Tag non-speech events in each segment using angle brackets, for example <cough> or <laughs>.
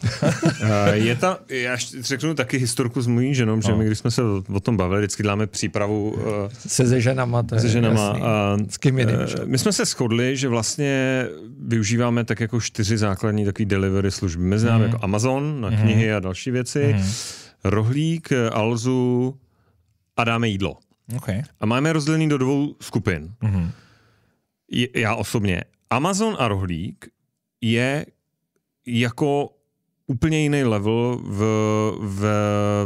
<laughs> Eh, je tam, já řeknu taky historku s mojí ženou, no. že my, když jsme se o tom bavili, vždycky děláme přípravu. Eh, se ze ženama. To je se ženama. Jasný. A, s kým jiným, eh, že? My jsme se shodli, že vlastně využíváme tak jako čtyři základní takové delivery služby. Mezi námi mm. jako Amazon na mm. knihy a další věci, mm. rohlík, Alzu a dáme jídlo. Okay. A máme rozdělený do dvou skupin. Mm. Já osobně. Amazon a rohlík je jako úplně jiný level v, v,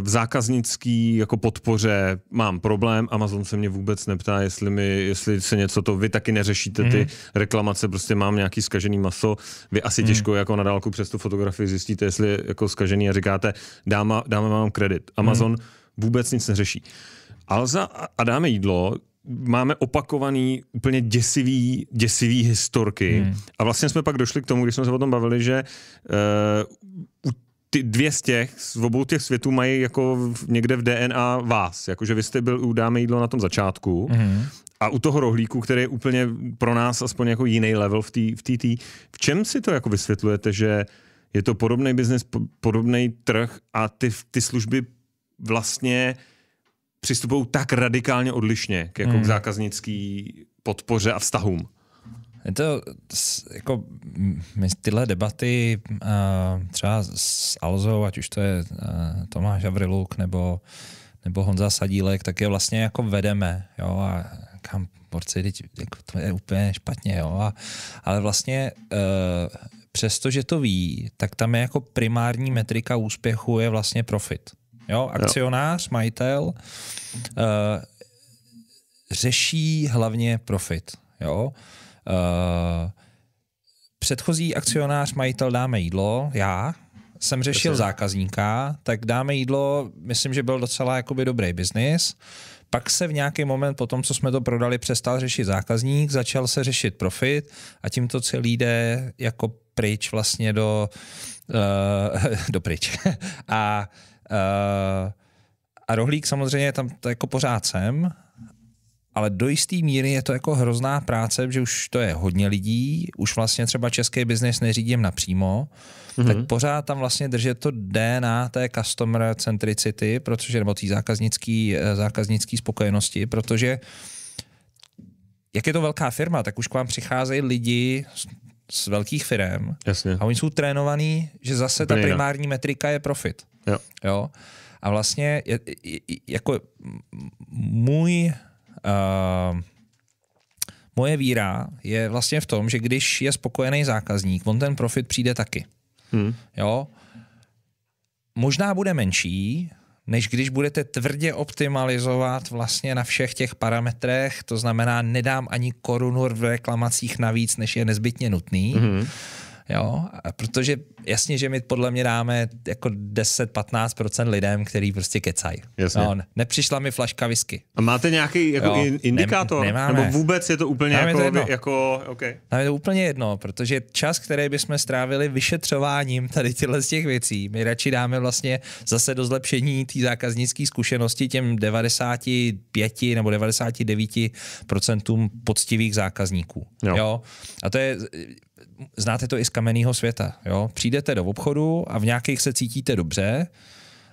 v zákaznický jako podpoře mám problém, Amazon se mě vůbec neptá, jestli, mi, jestli se něco to, vy taky neřešíte ty mm. reklamace, prostě mám nějaký skažený maso, vy asi mm. těžko jako na dálku přes tu fotografii zjistíte, jestli je jako skažený a říkáte, dáme, dáme vám kredit. Amazon mm. vůbec nic neřeší. Alza a dáme jídlo, máme opakovaný úplně děsivý, děsivý historky. Hmm. A vlastně jsme pak došli k tomu, když jsme se o tom bavili, že uh, ty dvě z těch, z obou těch světů mají jako někde v DNA vás. Jakože vy jste byl u Dáme jídlo na tom začátku hmm. a u toho rohlíku, který je úplně pro nás aspoň jako jiný level v té v tý, tý. V čem si to jako vysvětlujete, že je to podobný biznis, podobný trh a ty, ty služby vlastně uh, přistupují tak radikálně odlišně k, jako hmm. k zákaznický podpoře a vztahům. Je to jako mm, my tyhle debaty třeba s Alzou, ať už to je Tomáš Avriluk nebo, nebo Honza Sadílek, tak je vlastně jako vedeme. Jo, a kam porci, teď, jako to je úplně špatně. Jo, a, ale vlastně e, přesto, že to ví, tak tam je jako primární metrika úspěchu je vlastně profit jo, akcionář, jo. majitel, uh, řeší hlavně profit, jo. Uh, předchozí akcionář, majitel dáme jídlo, já, jsem řešil Přesně. zákazníka, tak dáme jídlo, myslím, že byl docela jakoby dobrý biznis. Pak se v nějaký moment po tom, co jsme to prodali, přestal řešit zákazník, začal se řešit profit a tím to celý jde jako pryč vlastně do, uh, <laughs> do pryč. <laughs> a Eh, a rohlík samozřejmě tam to jako pořád sem, ale do jisté míry je to jako hrozná práce, že už to je hodně lidí, už vlastně třeba český biznis neřídím napřímo, mm-hmm. tak pořád tam vlastně držet to DNA té customer centricity, protože, nebo té zákaznické eh, zákaznický spokojenosti, protože jak je to velká firma, tak už k vám přicházejí lidi z, z velkých firm Jasně. a oni jsou trénovaní, že zase Úplně ta primární metrika je profit. Jo. jo? A vlastně je, je, jako můj uh, moje víra je vlastně v tom, že když je spokojený zákazník, on ten profit přijde taky. Hmm. Jo? Možná bude menší, než když budete tvrdě optimalizovat vlastně na všech těch parametrech, to znamená, nedám ani korunu v reklamacích navíc, než je nezbytně nutný. Hmm. Jo? Protože Jasně, že my podle mě dáme jako 10-15% lidem, který prostě kecají. No, nepřišla mi flaška whisky. A máte nějaký jako jo, indikátor? Nem, nemáme. Nebo vůbec je to úplně Nám jako... Je to jako- jedno. jako okay. Nám je to úplně jedno, protože čas, který bychom strávili vyšetřováním tady těchto z těch věcí, my radši dáme vlastně zase do zlepšení té zákaznické zkušenosti těm 95 nebo 99 procentům poctivých zákazníků. Jo. jo. A to je, znáte to i z kamenného světa. Jo. Přijde přijdete do obchodu a v nějakých se cítíte dobře,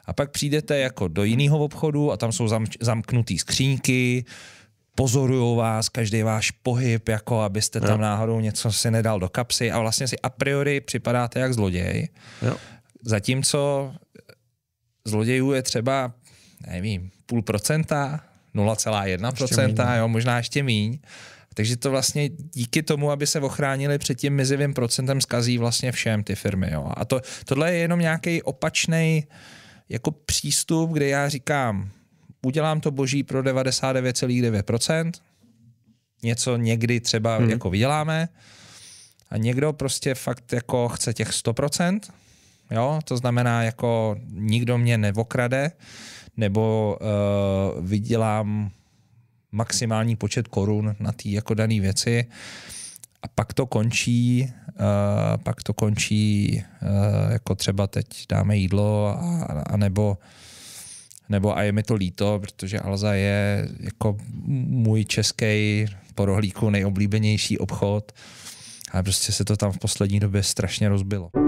a pak přijdete jako do jiného obchodu a tam jsou zamč- zamknuté skřínky, pozorují vás, každý váš pohyb, jako abyste tam jo. náhodou něco si nedal do kapsy a vlastně si a priori připadáte jak zloděj. Jo. Zatímco zlodějů je třeba, nevím, půl procenta, 0,1%, jo, možná ještě míň. Takže to vlastně díky tomu, aby se ochránili před tím mizivým procentem, skazí vlastně všem ty firmy. Jo. A to, tohle je jenom nějaký opačný jako přístup, kde já říkám, udělám to boží pro 99,9%, něco někdy třeba hmm. jako vyděláme, a někdo prostě fakt jako chce těch 100%, jo, to znamená jako nikdo mě nevokrade, nebo uh, vydělám maximální počet korun na té jako dané věci. A pak to končí, uh, pak to končí uh, jako třeba teď dáme jídlo a, a nebo nebo a je mi to líto, protože Alza je jako můj český po rohlíku nejoblíbenější obchod, ale prostě se to tam v poslední době strašně rozbilo.